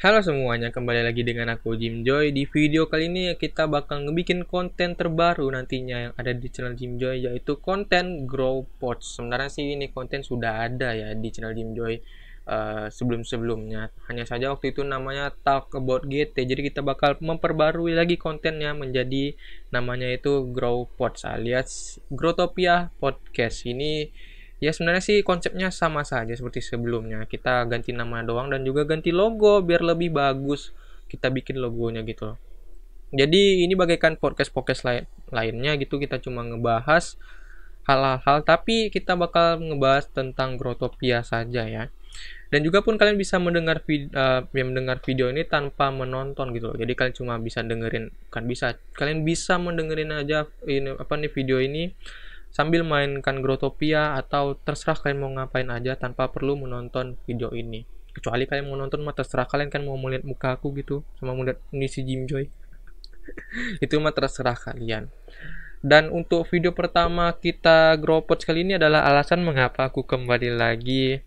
Halo semuanya, kembali lagi dengan aku Jim Joy. Di video kali ini kita bakal ngebikin konten terbaru nantinya yang ada di channel Jim Joy yaitu konten Grow Pots. Sebenarnya sih ini konten sudah ada ya di channel Jim Joy uh, sebelum-sebelumnya. Hanya saja waktu itu namanya Talk About GT. Jadi kita bakal memperbarui lagi kontennya menjadi namanya itu Grow Pots alias Growtopia Podcast. Ini ya sebenarnya sih konsepnya sama saja seperti sebelumnya kita ganti nama doang dan juga ganti logo biar lebih bagus kita bikin logonya gitu loh jadi ini bagaikan podcast podcast lain lainnya gitu kita cuma ngebahas hal-hal tapi kita bakal ngebahas tentang Grotopia saja ya dan juga pun kalian bisa mendengar video uh, mendengar video ini tanpa menonton gitu loh jadi kalian cuma bisa dengerin kan bisa kalian bisa mendengerin aja ini apa nih video ini sambil mainkan Grotopia atau terserah kalian mau ngapain aja tanpa perlu menonton video ini. Kecuali kalian mau nonton mah terserah kalian kan mau melihat muka aku gitu sama melihat si Jim Joy. itu mah terserah kalian. Dan untuk video pertama kita Growpod kali ini adalah alasan mengapa aku kembali lagi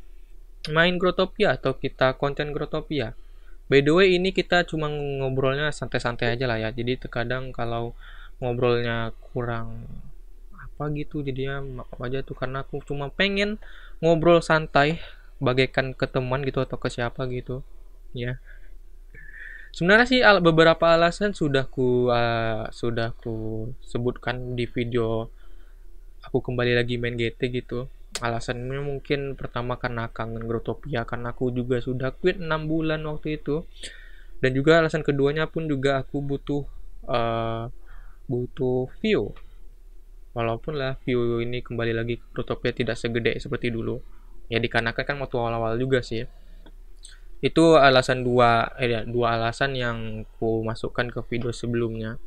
main Grotopia atau kita konten Grotopia. By the way ini kita cuma ngobrolnya santai-santai aja lah ya. Jadi terkadang kalau ngobrolnya kurang apa gitu jadinya maaf aja tuh karena aku cuma pengen ngobrol santai bagaikan ke gitu atau ke siapa gitu ya sebenarnya sih al beberapa alasan sudah ku uh, sudah ku sebutkan di video aku kembali lagi main GT gitu alasannya mungkin pertama karena kangen Grotopia karena aku juga sudah quit 6 bulan waktu itu dan juga alasan keduanya pun juga aku butuh uh, butuh view walaupun lah view ini kembali lagi ke Protopia tidak segede seperti dulu ya dikarenakan kan waktu awal-awal juga sih ya. itu alasan dua eh ya, dua alasan yang ku masukkan ke video sebelumnya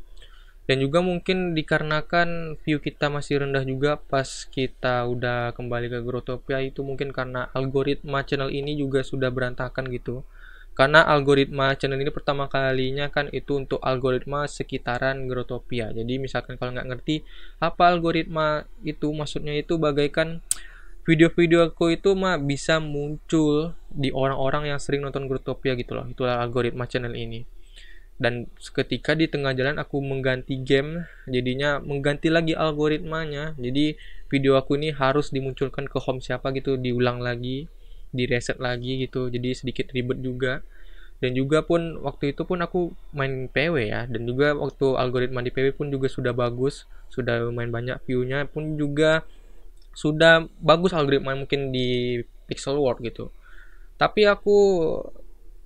dan juga mungkin dikarenakan view kita masih rendah juga pas kita udah kembali ke Grotopia itu mungkin karena algoritma channel ini juga sudah berantakan gitu karena algoritma channel ini pertama kalinya kan itu untuk algoritma sekitaran Grotopia jadi misalkan kalau nggak ngerti apa algoritma itu maksudnya itu bagaikan video-video aku itu mah bisa muncul di orang-orang yang sering nonton Grotopia gitu loh itulah algoritma channel ini dan seketika di tengah jalan aku mengganti game jadinya mengganti lagi algoritmanya jadi video aku ini harus dimunculkan ke home siapa gitu diulang lagi di reset lagi gitu jadi sedikit ribet juga dan juga pun waktu itu pun aku main PW ya dan juga waktu algoritma di PW pun juga sudah bagus sudah lumayan banyak view-nya pun juga sudah bagus algoritma mungkin di Pixel World gitu tapi aku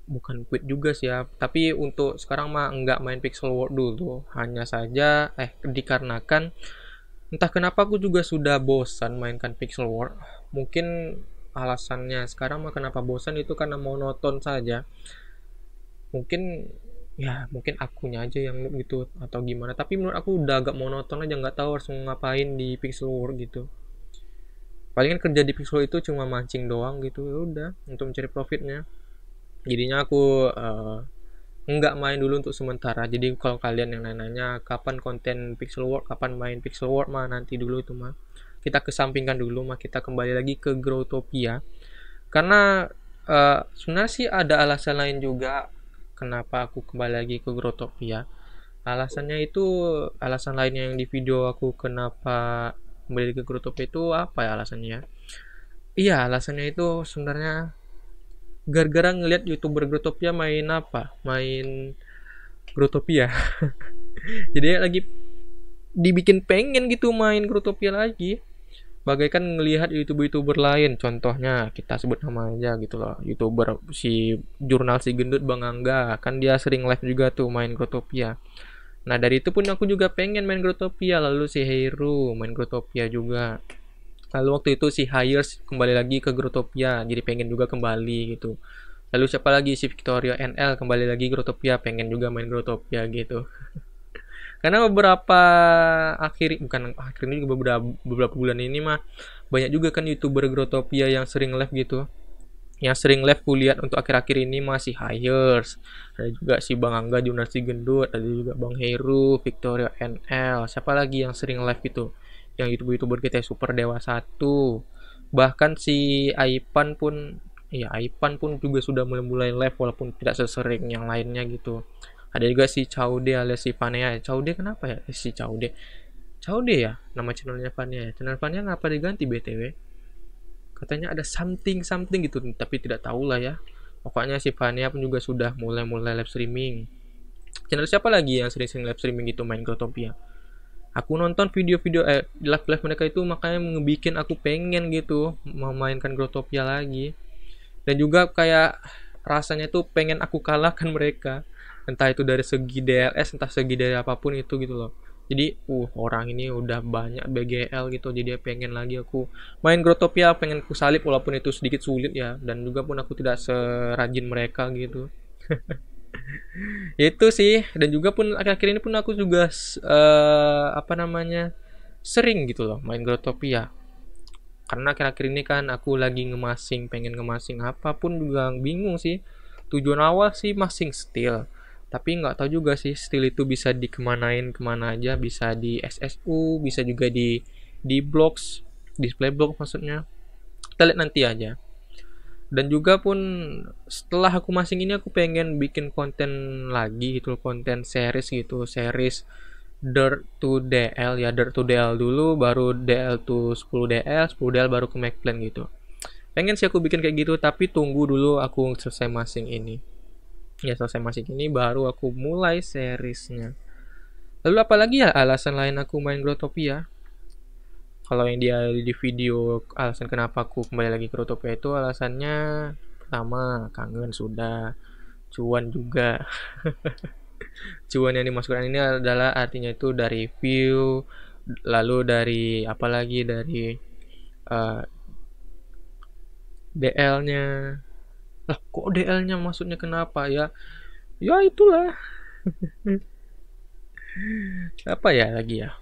bukan quit juga sih ya tapi untuk sekarang mah enggak main Pixel World dulu hanya saja eh dikarenakan entah kenapa aku juga sudah bosan mainkan Pixel World mungkin alasannya sekarang mah kenapa bosan itu karena monoton saja mungkin ya mungkin akunya aja yang gitu atau gimana tapi menurut aku udah agak monoton aja nggak tahu harus ngapain di pixel world gitu palingan kerja di pixel itu cuma mancing doang gitu ya udah untuk mencari profitnya jadinya aku uh, nggak main dulu untuk sementara jadi kalau kalian yang nanya kapan konten pixel world kapan main pixel world mah nanti dulu itu mah kita kesampingkan dulu mah kita kembali lagi ke Growtopia karena uh, sebenarnya sih ada alasan lain juga kenapa aku kembali lagi ke Growtopia alasannya itu alasan lainnya yang di video aku kenapa kembali ke Growtopia itu apa ya alasannya iya alasannya itu sebenarnya gara-gara ngelihat youtuber Growtopia main apa main Growtopia jadi lagi dibikin pengen gitu main Growtopia lagi bagaikan melihat youtuber-youtuber lain contohnya kita sebut nama aja gitu loh youtuber si jurnal si gendut bang angga kan dia sering live juga tuh main grotopia nah dari itu pun aku juga pengen main grotopia lalu si Heru main grotopia juga lalu waktu itu si Hires kembali lagi ke grotopia jadi pengen juga kembali gitu lalu siapa lagi si Victoria NL kembali lagi grotopia pengen juga main grotopia gitu karena beberapa akhir bukan akhir ini beberapa beberapa bulan ini mah banyak juga kan youtuber Grotopia yang sering live gitu yang sering live kulihat untuk akhir-akhir ini masih Hires ada juga si Bang Angga Junasi Gendut ada juga Bang Heru Victoria NL siapa lagi yang sering live gitu yang youtuber youtuber kita super dewa satu bahkan si Aipan pun ya Aipan pun juga sudah mulai mulai live walaupun tidak sesering yang lainnya gitu ada juga si Chaude alias si Panea Chaude kenapa ya eh, si Chaude Chaude ya nama channelnya Panea ya? channel Panea kenapa diganti btw katanya ada something something gitu tapi tidak tahu lah ya pokoknya si Panea pun juga sudah mulai mulai live streaming channel siapa lagi yang sering-sering live streaming gitu main Grotopia aku nonton video-video eh, live live mereka itu makanya ngebikin aku pengen gitu memainkan Grotopia lagi dan juga kayak rasanya tuh pengen aku kalahkan mereka entah itu dari segi DLS entah segi dari apapun itu gitu loh jadi uh orang ini udah banyak BGL gitu jadi pengen lagi aku main Grotopia pengen aku salib walaupun itu sedikit sulit ya dan juga pun aku tidak serajin mereka gitu itu sih dan juga pun akhir-akhir ini pun aku juga uh, apa namanya sering gitu loh main Grotopia karena akhir-akhir ini kan aku lagi ngemasing pengen ngemasing apapun juga bingung sih tujuan awal sih masing still tapi nggak tahu juga sih still itu bisa dikemanain kemana aja bisa di SSU bisa juga di di blocks display block maksudnya kita lihat nanti aja dan juga pun setelah aku masing ini aku pengen bikin konten lagi gitu konten series gitu series Dirt to DL ya Dirt to DL dulu baru DL to 10 DL 10 DL baru ke plan gitu pengen sih aku bikin kayak gitu tapi tunggu dulu aku selesai masing ini ya selesai masih ini baru aku mulai seriesnya lalu apalagi ya alasan lain aku main Grotopia kalau yang dia di video alasan kenapa aku kembali lagi ke Grotopia itu alasannya pertama kangen sudah cuan juga cuan yang dimasukkan ini adalah artinya itu dari view lalu dari apalagi dari uh, eh, DL-nya lah kok DL-nya maksudnya kenapa ya ya itulah apa ya lagi ya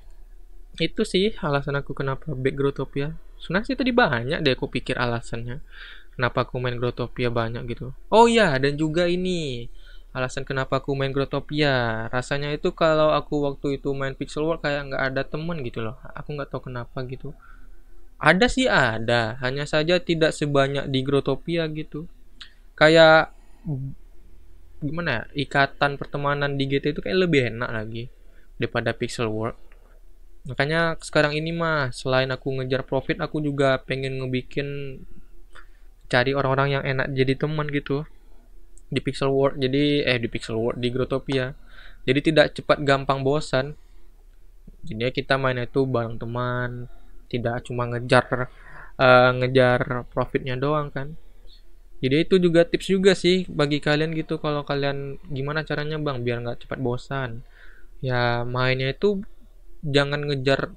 itu sih alasan aku kenapa back Growtopia sebenarnya sih tadi banyak deh aku pikir alasannya kenapa aku main Growtopia banyak gitu oh iya dan juga ini alasan kenapa aku main Growtopia rasanya itu kalau aku waktu itu main Pixel World kayak nggak ada temen gitu loh aku nggak tahu kenapa gitu ada sih ada hanya saja tidak sebanyak di Growtopia gitu kayak gimana ya ikatan pertemanan di GT itu kayak lebih enak lagi daripada Pixel World makanya sekarang ini mah selain aku ngejar profit aku juga pengen ngebikin cari orang-orang yang enak jadi teman gitu di Pixel World jadi eh di Pixel World di Grotopia jadi tidak cepat gampang bosan jadi kita main itu bareng teman tidak cuma ngejar uh, ngejar profitnya doang kan jadi itu juga tips juga sih bagi kalian gitu kalau kalian gimana caranya bang biar nggak cepat bosan ya mainnya itu jangan ngejar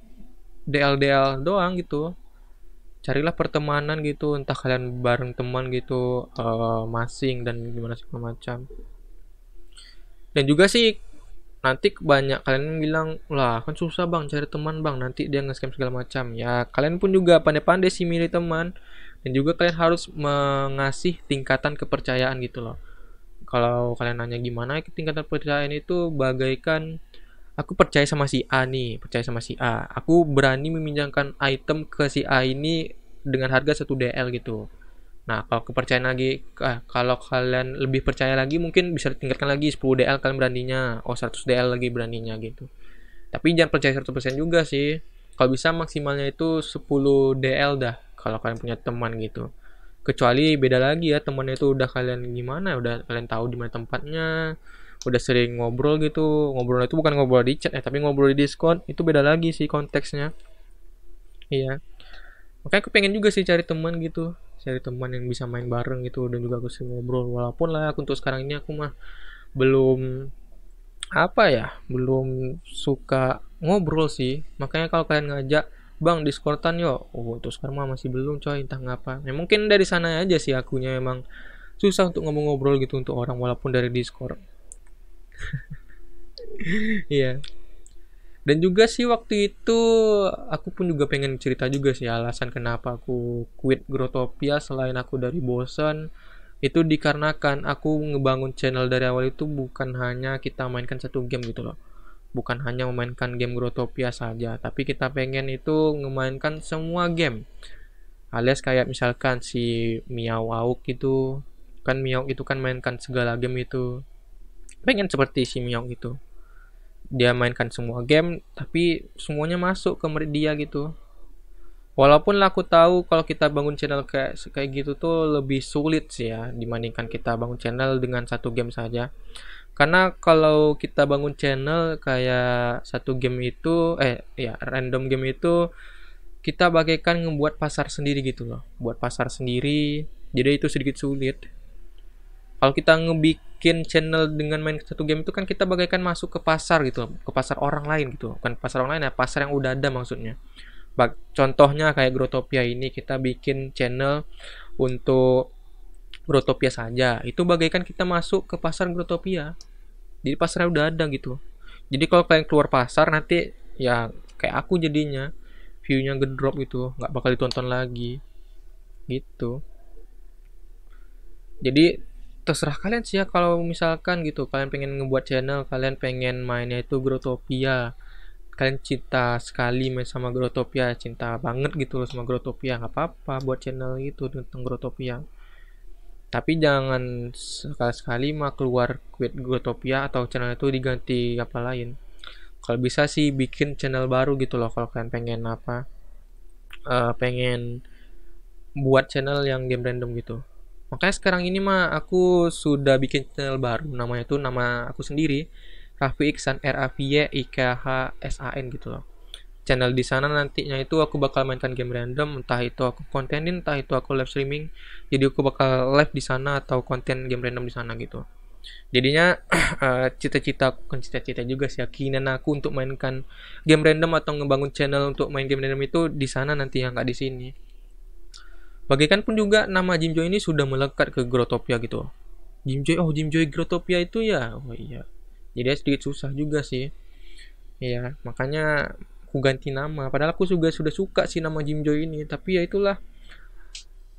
DL-DL doang gitu carilah pertemanan gitu entah kalian bareng teman gitu uh, masing dan gimana segala macam dan juga sih nanti banyak kalian bilang lah kan susah bang cari teman bang nanti dia nge-scam segala macam ya kalian pun juga pandai-pandai sih milih teman dan juga kalian harus mengasih tingkatan kepercayaan gitu loh kalau kalian nanya gimana tingkatan kepercayaan itu bagaikan aku percaya sama si A nih percaya sama si A aku berani meminjamkan item ke si A ini dengan harga 1 DL gitu Nah, kalau kepercayaan lagi, eh, kalau kalian lebih percaya lagi mungkin bisa ditingkatkan lagi 10 DL kalian beraninya, oh 100 DL lagi beraninya gitu. Tapi jangan percaya 100% juga sih. Kalau bisa maksimalnya itu 10 DL dah kalau kalian punya teman gitu kecuali beda lagi ya temannya itu udah kalian gimana udah kalian tahu di mana tempatnya udah sering ngobrol gitu ngobrol itu bukan ngobrol di chat ya, tapi ngobrol di Discord itu beda lagi sih konteksnya iya makanya aku pengen juga sih cari teman gitu cari teman yang bisa main bareng gitu dan juga aku sering ngobrol walaupun lah aku untuk sekarang ini aku mah belum apa ya belum suka ngobrol sih makanya kalau kalian ngajak bang Discordan yo oh terus karma masih belum coy entah ngapa ya, mungkin dari sana aja sih akunya memang susah untuk ngomong ngobrol gitu untuk orang walaupun dari discord iya dan juga sih waktu itu aku pun juga pengen cerita juga sih alasan kenapa aku quit Grotopia selain aku dari bosan, itu dikarenakan aku ngebangun channel dari awal itu bukan hanya kita mainkan satu game gitu loh bukan hanya memainkan game Grotopia saja, tapi kita pengen itu memainkan semua game. Alias kayak misalkan si Miau Auk itu, kan Miau itu kan mainkan segala game itu. Pengen seperti si Miau itu. Dia mainkan semua game, tapi semuanya masuk ke dia gitu. Walaupun aku tahu kalau kita bangun channel kayak kayak gitu tuh lebih sulit sih ya dibandingkan kita bangun channel dengan satu game saja karena kalau kita bangun channel kayak satu game itu eh ya random game itu kita bagaikan ngebuat pasar sendiri gitu loh buat pasar sendiri jadi itu sedikit sulit kalau kita ngebikin channel dengan main satu game itu kan kita bagaikan masuk ke pasar gitu loh, ke pasar orang lain gitu bukan pasar orang lain ya pasar yang udah ada maksudnya Bak contohnya kayak Grotopia ini kita bikin channel untuk Grotopia saja itu bagaikan kita masuk ke pasar Grotopia jadi pasarnya udah ada gitu. Jadi kalau kalian keluar pasar nanti ya kayak aku jadinya viewnya gedrop gitu, nggak bakal ditonton lagi. Gitu. Jadi terserah kalian sih ya kalau misalkan gitu kalian pengen ngebuat channel, kalian pengen mainnya itu Grotopia kalian cinta sekali main sama Grotopia cinta banget gitu loh sama Grotopia nggak apa-apa buat channel itu tentang Grotopia tapi jangan sekali-sekali mah keluar quit Gotopia atau channel itu diganti apa lain kalau bisa sih bikin channel baru gitu loh kalau kalian pengen apa uh, pengen buat channel yang game random gitu makanya sekarang ini mah aku sudah bikin channel baru namanya tuh nama aku sendiri Rafi Iksan R A V Y I K H S A N gitu loh channel di sana nantinya itu aku bakal mainkan game random entah itu aku kontenin entah itu aku live streaming jadi aku bakal live di sana atau konten game random di sana gitu jadinya eh, cita-cita uh, kan cita-cita juga sih keinginan aku untuk mainkan game random atau ngebangun channel untuk main game random itu di sana nanti yang nggak di sini bagaikan pun juga nama Jimjo ini sudah melekat ke Grotopia gitu Jimjo oh Jimjo Grotopia itu ya oh iya jadi ya sedikit susah juga sih ya makanya aku ganti nama padahal aku juga sudah suka sih nama Jim Joy ini tapi ya itulah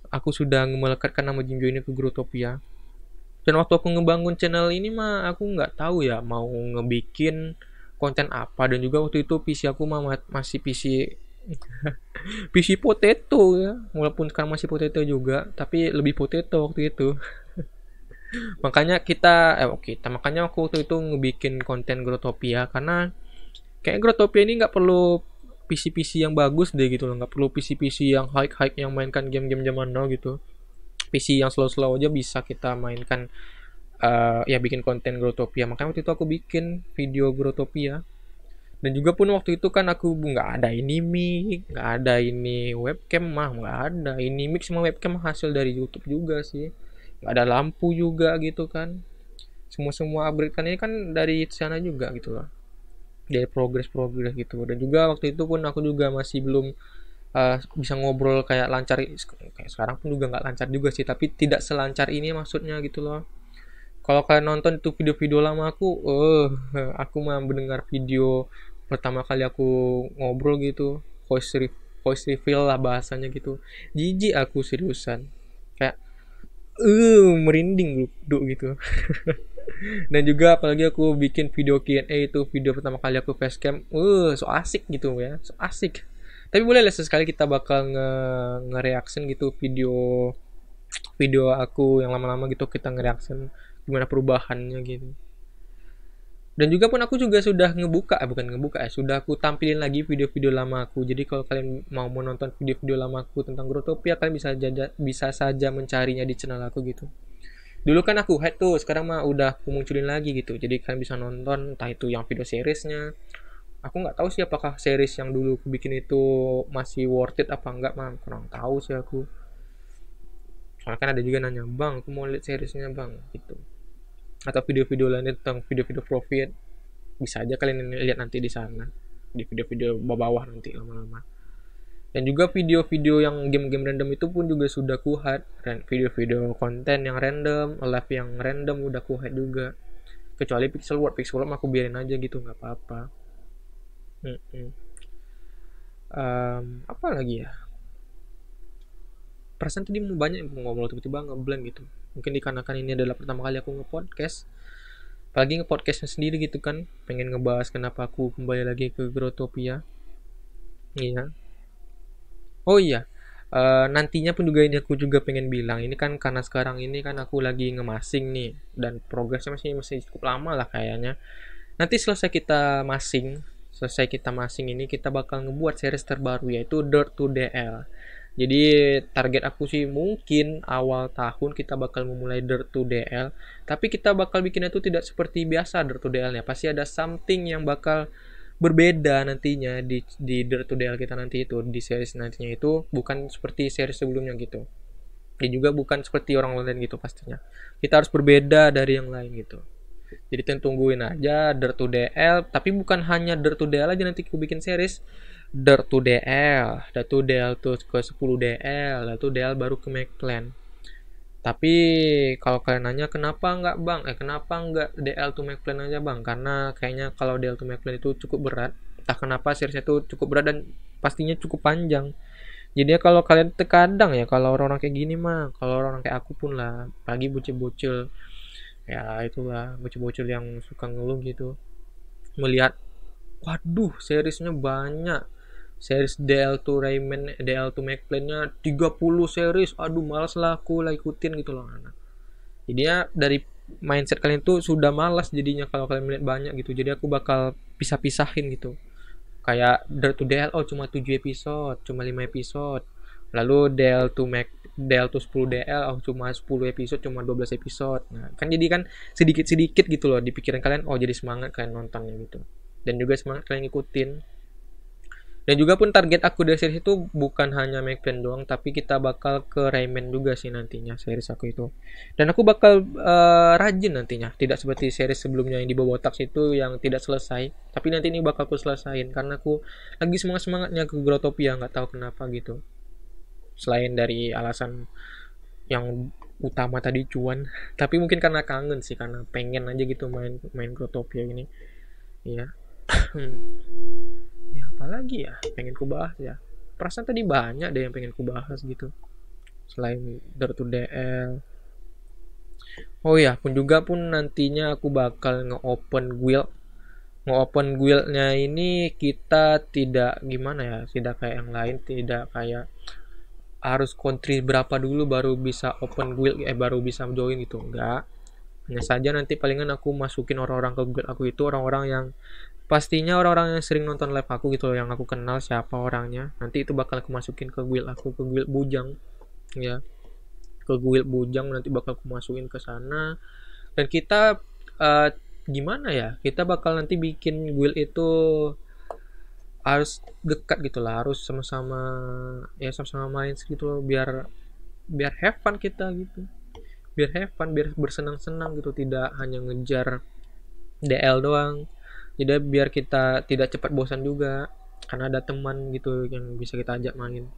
aku sudah melekatkan nama Jim Joy ini ke Grotopia dan waktu aku ngebangun channel ini mah aku nggak tahu ya mau ngebikin konten apa dan juga waktu itu PC aku mah masih PC PC potato ya walaupun sekarang masih potato juga tapi lebih potato waktu itu makanya kita eh kita makanya aku waktu itu ngebikin konten Grotopia karena kayak Grotopia ini nggak perlu PC-PC yang bagus deh gitu loh nggak perlu PC-PC yang high-high yang mainkan game-game zaman now gitu PC yang slow-slow aja bisa kita mainkan uh, ya bikin konten Grotopia makanya waktu itu aku bikin video Grotopia dan juga pun waktu itu kan aku nggak ada ini mic nggak ada ini webcam mah nggak ada ini mic sama webcam hasil dari YouTube juga sih nggak ada lampu juga gitu kan semua semua upgrade kan ini kan dari sana juga gitu loh dari progres-progres gitu dan juga waktu itu pun aku juga masih belum uh, bisa ngobrol kayak lancar kayak sekarang pun juga nggak lancar juga sih tapi tidak selancar ini maksudnya gitu loh kalau kalian nonton itu video-video lama aku eh uh, aku mah mendengar video pertama kali aku ngobrol gitu voice re voice reveal lah bahasanya gitu jijik aku seriusan kayak eh uh, merinding duduk gitu dan juga apalagi aku bikin video Q&A itu video pertama kali aku facecam uh so asik gitu ya so asik tapi boleh lah sesekali kita bakal nge, nge reaction gitu video video aku yang lama-lama gitu kita nge ngereaction gimana perubahannya gitu dan juga pun aku juga sudah ngebuka eh, bukan ngebuka ya eh, sudah aku tampilin lagi video-video lama aku jadi kalau kalian mau menonton video-video lama aku tentang Grotopia kalian bisa jajak, bisa saja mencarinya di channel aku gitu dulu kan aku head tuh sekarang mah udah aku munculin lagi gitu jadi kalian bisa nonton entah itu yang video seriesnya aku nggak tahu sih apakah series yang dulu aku bikin itu masih worth it apa enggak mah kurang tahu sih aku soalnya kan ada juga nanya bang aku mau lihat seriesnya bang gitu atau video-video lainnya tentang video-video profit bisa aja kalian lihat nanti di sana di video-video bawah nanti lama-lama dan juga video-video yang game-game random itu pun juga sudah kuhat video-video konten yang random live yang random udah kuhat juga kecuali pixel world pixel world aku biarin aja gitu nggak apa-apa um, apa lagi ya perasaan tadi banyak yang ngomong tiba-tiba ngeblank gitu mungkin dikarenakan ini adalah pertama kali aku nge podcast, apalagi nge podcastnya sendiri gitu kan pengen ngebahas kenapa aku kembali lagi ke Grotopia iya oh iya Uh, nantinya pun juga ini aku juga pengen bilang ini kan karena sekarang ini kan aku lagi ngemasing nih dan progresnya masih masih cukup lama lah kayaknya nanti selesai kita masing selesai kita masing ini kita bakal ngebuat series terbaru yaitu Dirt to DL jadi target aku sih mungkin awal tahun kita bakal memulai Dirt to DL tapi kita bakal bikinnya itu tidak seperti biasa Dirt to DL nya pasti ada something yang bakal berbeda nantinya di di Dirt to DL kita nanti itu di series nantinya itu bukan seperti series sebelumnya gitu dan juga bukan seperti orang lain gitu pastinya kita harus berbeda dari yang lain gitu jadi tungguin aja Dirt to DL tapi bukan hanya Dirt to DL aja nanti aku bikin series Dirt to DL Dirt to DL tuh ke 10 DL Dirt to DL baru ke Make Plan tapi kalau kalian nanya kenapa nggak bang, eh kenapa nggak DL to plan aja bang? Karena kayaknya kalau DL to plan itu cukup berat. Entah kenapa seriesnya itu cukup berat dan pastinya cukup panjang. Jadi ya kalau kalian terkadang ya kalau orang-orang kayak gini mah, kalau orang kayak aku pun lah, pagi bocil-bocil ya itulah bocil-bocil yang suka ngeluh gitu melihat waduh seriesnya banyak series DL2 Rayman DL2 McPlane nya 30 series aduh males lah aku lah ikutin gitu loh anak ya dari mindset kalian tuh sudah malas jadinya kalau kalian melihat banyak gitu jadi aku bakal pisah-pisahin gitu kayak Dirt to DL oh cuma 7 episode cuma 5 episode lalu DL to Mac DL to 10 DL oh cuma 10 episode cuma 12 episode nah kan jadi kan sedikit-sedikit gitu loh di kalian oh jadi semangat kalian nontonnya gitu dan juga semangat kalian ngikutin dan juga pun target aku dari series itu bukan hanya McFan doang tapi kita bakal ke Rayman juga sih nantinya series aku itu dan aku bakal uh, rajin nantinya tidak seperti series sebelumnya yang di bawah tax itu yang tidak selesai tapi nanti ini bakal aku selesain karena aku lagi semangat semangatnya ke Grotopia nggak tahu kenapa gitu selain dari alasan yang utama tadi cuan tapi mungkin karena kangen sih karena pengen aja gitu main main Grotopia ini ya Hmm. ya apalagi ya pengen ku bahas ya perasaan tadi banyak deh yang pengen ku bahas gitu selain Dirt to DL oh ya pun juga pun nantinya aku bakal nge-open guild nge-open guildnya ini kita tidak gimana ya tidak kayak yang lain tidak kayak harus country berapa dulu baru bisa open guild eh baru bisa join gitu enggak hanya saja nanti palingan aku masukin orang-orang ke guild aku itu orang-orang yang pastinya orang-orang yang sering nonton live aku gitu loh yang aku kenal siapa orangnya nanti itu bakal aku masukin ke guild aku ke guild bujang ya ke guild bujang nanti bakal aku masukin ke sana dan kita uh, gimana ya kita bakal nanti bikin guild itu harus dekat gitu lah harus sama-sama ya sama-sama main gitu loh biar biar have fun kita gitu biar have fun biar bersenang-senang gitu tidak hanya ngejar DL doang jadi biar kita tidak cepat bosan juga karena ada teman gitu yang bisa kita ajak main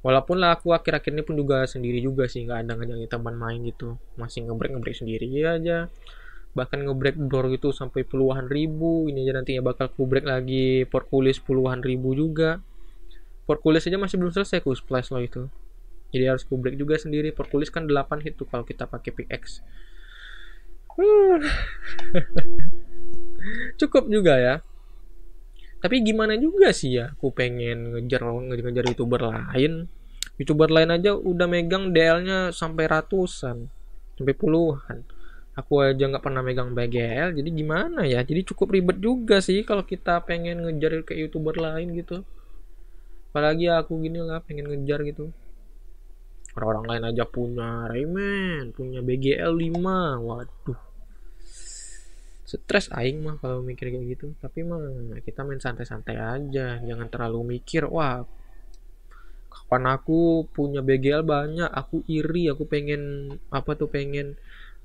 walaupun lah aku akhir-akhir ini pun juga sendiri juga sih nggak ada ngajak teman main gitu masih ngebreak ngebreak sendiri aja bahkan ngebreak door gitu sampai puluhan ribu ini aja nantinya bakal ku break lagi portkulis puluhan ribu juga portkulis aja masih belum selesai ku splash lo itu jadi harus ku break juga sendiri portkulis kan 8 hit tuh kalau kita pakai pickaxe cukup juga ya tapi gimana juga sih ya aku pengen ngejar ngejar youtuber lain youtuber lain aja udah megang DL-nya sampai ratusan sampai puluhan aku aja nggak pernah megang BGL jadi gimana ya jadi cukup ribet juga sih kalau kita pengen ngejar ke youtuber lain gitu apalagi aku gini lah pengen ngejar gitu orang-orang lain aja punya Rayman punya BGL 5 waduh stres aing mah kalau mikir kayak gitu tapi mah kita main santai-santai aja jangan terlalu mikir wah kapan aku punya BGL banyak aku iri aku pengen apa tuh pengen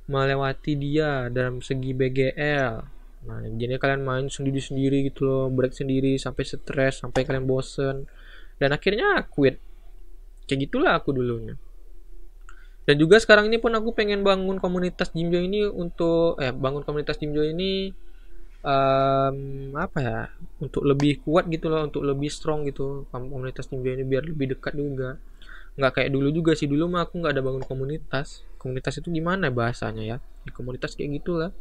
melewati dia dalam segi BGL Nah, jadi kalian main sendiri-sendiri gitu loh, break sendiri sampai stres, sampai kalian bosen. Dan akhirnya quit. Ya, kayak gitulah aku dulunya dan juga sekarang ini pun aku pengen bangun komunitas Jimjo ini untuk eh bangun komunitas Jimjo ini um, apa ya untuk lebih kuat gitu loh untuk lebih strong gitu komunitas Jimjo ini biar lebih dekat juga nggak kayak dulu juga sih dulu mah aku nggak ada bangun komunitas komunitas itu gimana ya bahasanya ya di komunitas kayak gitulah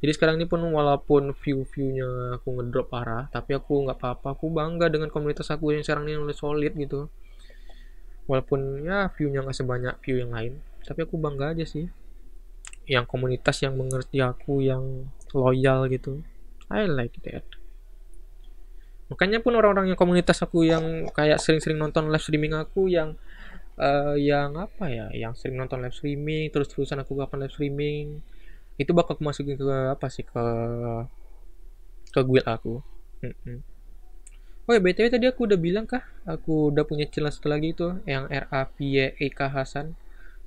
jadi sekarang ini pun walaupun view-viewnya aku ngedrop parah tapi aku nggak apa-apa aku bangga dengan komunitas aku yang sekarang ini udah solid gitu walaupun ya view-nya nggak sebanyak view yang lain tapi aku bangga aja sih yang komunitas yang mengerti aku yang loyal gitu I like that makanya pun orang-orang yang komunitas aku yang kayak sering-sering nonton live streaming aku yang uh, yang apa ya yang sering nonton live streaming terus-terusan aku kapan live streaming itu bakal aku masukin ke apa sih ke ke guild aku mm -mm. Oh ya btw tadi aku udah bilang kah? Aku udah punya channel satu lagi itu yang RAPY Eka Hasan.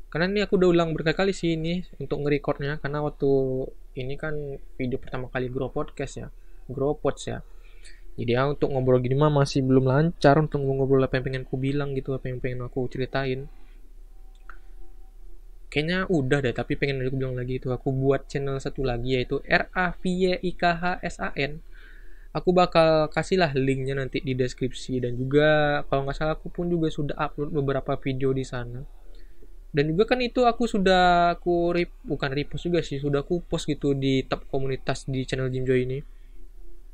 Karena ini aku udah ulang berkali-kali sih ini untuk recordnya karena waktu ini kan video pertama kali grow podcast ya, grow pods ya. Jadi ya untuk ngobrol gini mah masih belum lancar untuk ngobrol apa yang pengen aku bilang gitu, apa yang pengen aku ceritain. Kayaknya udah deh, tapi pengen aku bilang lagi itu aku buat channel satu lagi yaitu e Hasan aku bakal kasih lah linknya nanti di deskripsi dan juga kalau nggak salah aku pun juga sudah upload beberapa video di sana dan juga kan itu aku sudah aku rip, bukan repost juga sih sudah aku post gitu di tab komunitas di channel Jimjo ini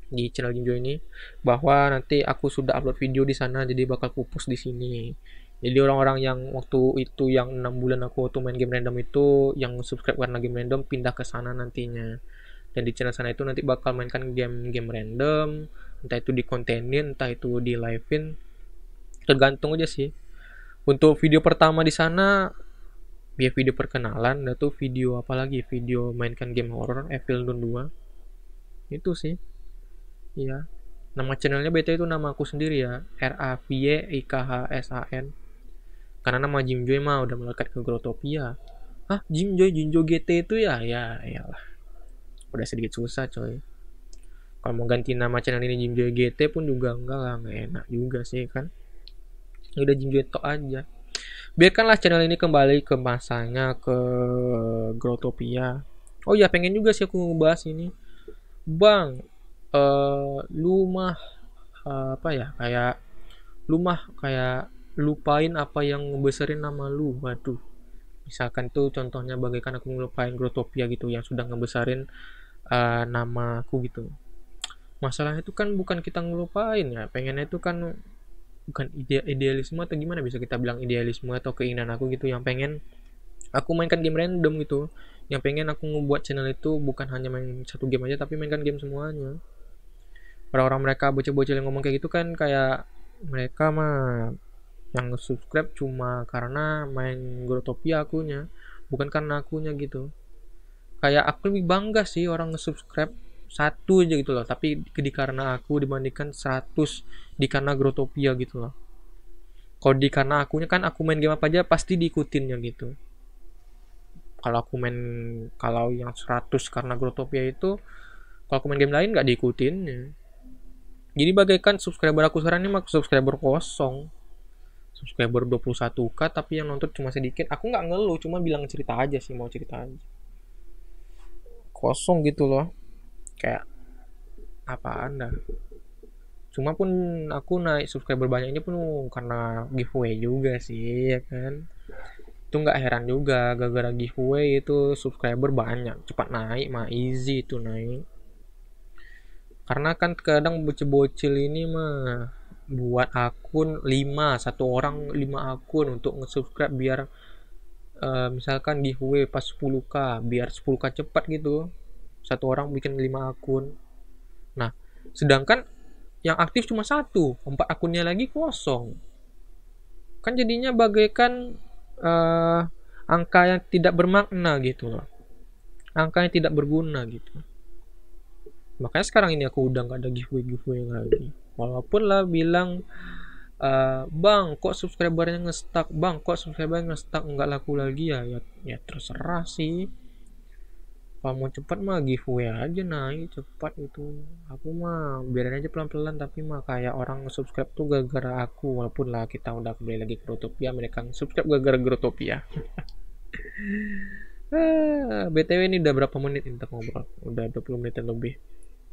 di channel Jimjo ini bahwa nanti aku sudah upload video di sana jadi bakal aku post di sini jadi orang-orang yang waktu itu yang enam bulan aku waktu main game random itu yang subscribe karena game random pindah ke sana nantinya dan di channel sana itu nanti bakal mainkan game-game random entah itu di kontenin entah itu di livein tergantung aja sih untuk video pertama di sana ya video perkenalan dan tuh video apa lagi video mainkan game horror Evil Dawn 2 itu sih ya nama channelnya beta itu nama aku sendiri ya R A V E I K H S A N karena nama Jim Joy mah udah melekat ke Grotopia ah Jim Joy Jinjo GT itu ya ya iyalah udah sedikit susah coy kalau mau ganti nama channel ini Jimjoy GT pun juga enggak lah enggak enak juga sih kan ya udah Jimjoy tok aja biarkanlah channel ini kembali ke masanya ke Grotopia oh ya pengen juga sih aku ngebahas ini bang uh, eh, lumah eh, apa ya kayak lumah kayak lupain apa yang ngebesarin nama lu waduh misalkan tuh contohnya bagaikan aku ngelupain Grotopia gitu yang sudah ngebesarin uh, eh, aku gitu masalahnya itu kan bukan kita ngelupain ya pengennya itu kan bukan ide idealisme atau gimana bisa kita bilang idealisme atau keinginan aku gitu yang pengen aku mainkan game random gitu yang pengen aku ngebuat channel itu bukan hanya main satu game aja tapi mainkan game semuanya orang-orang mereka bocil-bocil yang ngomong kayak gitu kan kayak mereka mah yang subscribe cuma karena main Grotopia akunya bukan karena akunya gitu kayak aku lebih bangga sih orang nge-subscribe satu aja gitu loh tapi di karena aku dibandingkan 100 di karena Grotopia gitu loh kalau di karena akunya kan aku main game apa aja pasti diikutin yang gitu kalau aku main kalau yang 100 karena Grotopia itu kalau aku main game lain nggak diikutin ya. jadi bagaikan subscriber aku sekarang ini mah subscriber kosong subscriber 21k tapi yang nonton cuma sedikit aku nggak ngeluh cuma bilang cerita aja sih mau cerita aja kosong gitu loh kayak apa anda cuma pun aku naik subscriber banyak ini pun oh, karena giveaway juga sih ya kan itu nggak heran juga gara-gara giveaway itu subscriber banyak cepat naik mah easy itu naik karena kan kadang bocil-bocil ini mah buat akun 5 satu orang 5 akun untuk nge-subscribe biar uh, misalkan giveaway pas 10k biar 10k cepat gitu satu orang bikin 5 akun nah sedangkan yang aktif cuma satu empat akunnya lagi kosong kan jadinya bagaikan uh, angka yang tidak bermakna gitu loh angka yang tidak berguna gitu makanya sekarang ini aku udah nggak ada giveaway giveaway lagi walaupun lah bilang Eh, bang kok subscribernya ngestak bang kok subscribernya ngestak nggak laku lagi ya ya, ya terserah sih kalau mau cepat mah giveaway aja naik cepat itu aku mah biarin aja pelan-pelan tapi mah kayak orang subscribe tuh gara-gara aku walaupun lah kita udah kembali lagi ke Rotopia mereka subscribe gara-gara Rotopia ah, BTW ini udah berapa menit kita ngobrol udah 20 menit lebih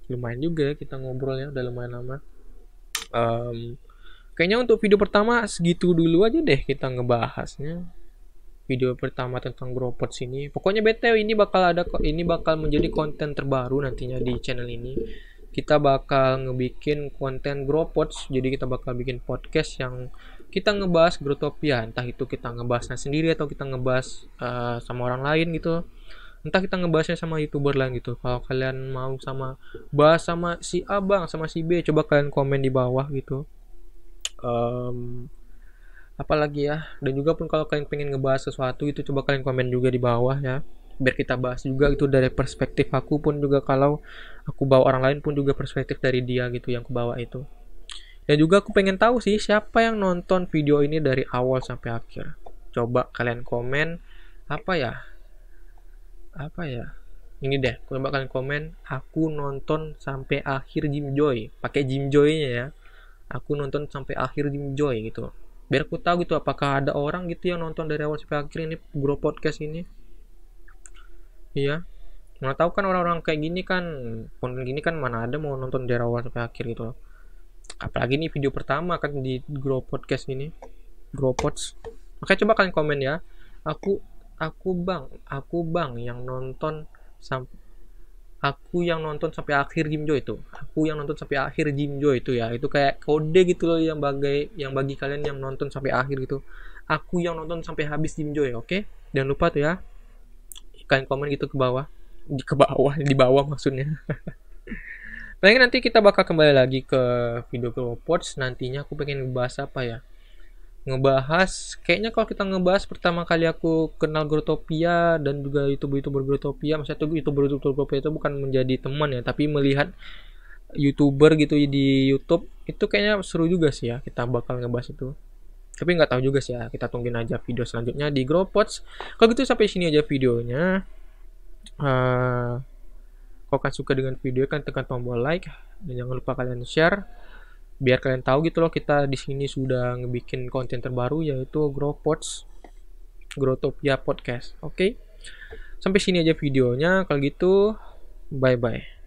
lumayan juga ya kita ngobrolnya udah lumayan lama um, Kayaknya untuk video pertama segitu dulu aja deh kita ngebahasnya. Video pertama tentang pods ini. Pokoknya BTW ini bakal ada ini bakal menjadi konten terbaru nantinya di channel ini. Kita bakal ngebikin konten GrowPods. Jadi kita bakal bikin podcast yang kita ngebahas Growtopia, entah itu kita ngebahasnya sendiri atau kita ngebahas uh, sama orang lain gitu entah kita ngebahasnya sama youtuber lain gitu kalau kalian mau sama bahas sama si abang sama si B coba kalian komen di bawah gitu um, lagi ya dan juga pun kalau kalian pengen ngebahas sesuatu itu coba kalian komen juga di bawah ya biar kita bahas juga itu dari perspektif aku pun juga kalau aku bawa orang lain pun juga perspektif dari dia gitu yang aku bawa itu dan juga aku pengen tahu sih siapa yang nonton video ini dari awal sampai akhir coba kalian komen apa ya apa ya ini deh coba kalian komen aku nonton sampai akhir Jim Joy pakai Jim Joy nya ya aku nonton sampai akhir di enjoy gitu biar aku tahu gitu apakah ada orang gitu yang nonton dari awal sampai akhir ini grup podcast ini iya mana tahu kan orang-orang kayak gini kan konten gini kan mana ada mau nonton dari awal sampai akhir gitu apalagi ini video pertama kan di grow podcast ini grow pods makanya coba kalian komen ya aku aku bang aku bang yang nonton sampai aku yang nonton sampai akhir Jim Jo itu aku yang nonton sampai akhir Jim Jo itu ya itu kayak kode gitu loh yang bagai yang bagi kalian yang nonton sampai akhir gitu aku yang nonton sampai habis Jim Jo ya oke okay? jangan lupa tuh ya kalian komen gitu ke bawah di ke bawah di bawah maksudnya Paling nanti kita bakal kembali lagi ke video Glow Nantinya aku pengen bahas apa ya? ngebahas kayaknya kalau kita ngebahas pertama kali aku kenal Grotopia dan juga youtuber-youtuber Grotopia maksudnya itu youtuber-youtuber Grotopia itu bukan menjadi teman ya tapi melihat youtuber gitu di YouTube itu kayaknya seru juga sih ya kita bakal ngebahas itu tapi nggak tahu juga sih ya kita tungguin aja video selanjutnya di Growpods kalau gitu sampai sini aja videonya uh, kalau kalian suka dengan video kan tekan tombol like dan jangan lupa kalian share biar kalian tahu gitu loh kita di sini sudah ngebikin konten terbaru yaitu Growpods Growtopia Podcast oke okay? sampai sini aja videonya kalau gitu bye bye